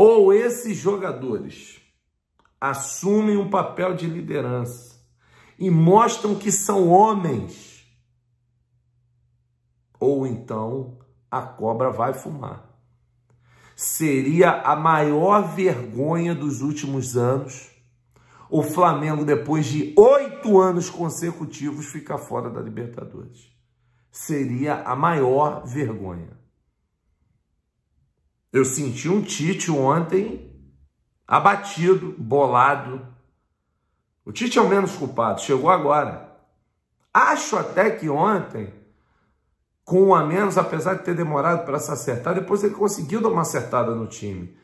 Ou esses jogadores assumem um papel de liderança e mostram que são homens, ou então a cobra vai fumar. Seria a maior vergonha dos últimos anos o Flamengo, depois de oito anos consecutivos, ficar fora da Libertadores. Seria a maior vergonha. Eu senti um Tite ontem abatido, bolado. O Tite é o menos culpado, chegou agora. Acho até que ontem, com um a menos, apesar de ter demorado para se acertar, depois ele conseguiu dar uma acertada no time.